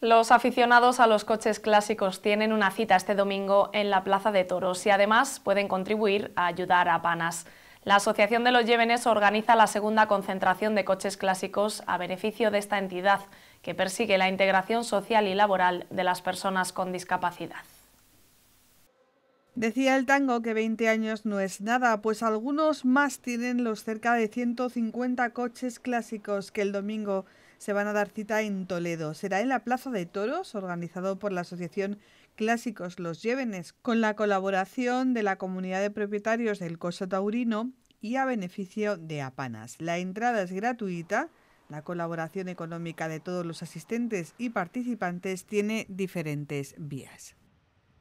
Los aficionados a los coches clásicos tienen una cita este domingo en la Plaza de Toros y además pueden contribuir a ayudar a Panas. La Asociación de los Yemenes organiza la segunda concentración de coches clásicos a beneficio de esta entidad que persigue la integración social y laboral de las personas con discapacidad. Decía el tango que 20 años no es nada, pues algunos más tienen los cerca de 150 coches clásicos que el domingo se van a dar cita en Toledo. Será en la Plaza de Toros, organizado por la Asociación Clásicos Los Llévenes, con la colaboración de la comunidad de propietarios del Coso Taurino y a beneficio de Apanas. La entrada es gratuita. La colaboración económica de todos los asistentes y participantes tiene diferentes vías.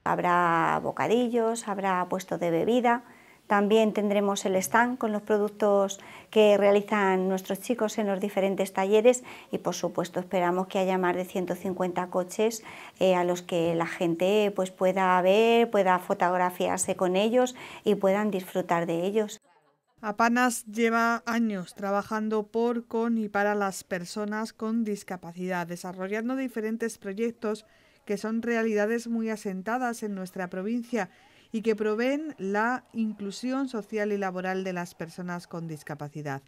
Habrá bocadillos, habrá puesto de bebida, también tendremos el stand con los productos que realizan nuestros chicos en los diferentes talleres y por supuesto esperamos que haya más de 150 coches eh, a los que la gente pues, pueda ver, pueda fotografiarse con ellos y puedan disfrutar de ellos. Apanas lleva años trabajando por, con y para las personas con discapacidad, desarrollando diferentes proyectos que son realidades muy asentadas en nuestra provincia y que proveen la inclusión social y laboral de las personas con discapacidad.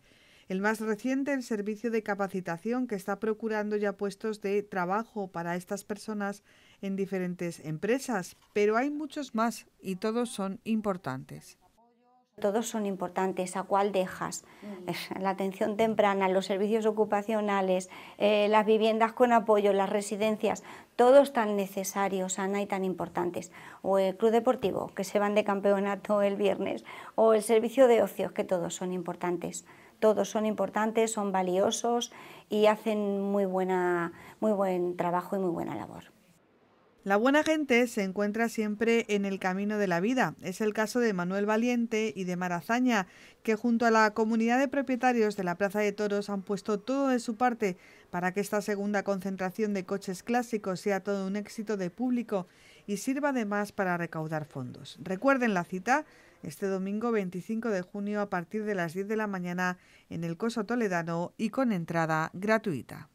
El más reciente, el servicio de capacitación que está procurando ya puestos de trabajo para estas personas en diferentes empresas, pero hay muchos más y todos son importantes. Todos son importantes, ¿a cuál dejas? Mm. La atención temprana, los servicios ocupacionales, eh, las viviendas con apoyo, las residencias, todos tan necesarios, Ana, y tan importantes. O el club deportivo, que se van de campeonato el viernes, o el servicio de ocios, que todos son importantes. Todos son importantes, son valiosos y hacen muy, buena, muy buen trabajo y muy buena labor. La buena gente se encuentra siempre en el camino de la vida. Es el caso de Manuel Valiente y de Marazaña, que junto a la comunidad de propietarios de la Plaza de Toros han puesto todo de su parte para que esta segunda concentración de coches clásicos sea todo un éxito de público y sirva además para recaudar fondos. Recuerden la cita este domingo 25 de junio a partir de las 10 de la mañana en el Coso Toledano y con entrada gratuita.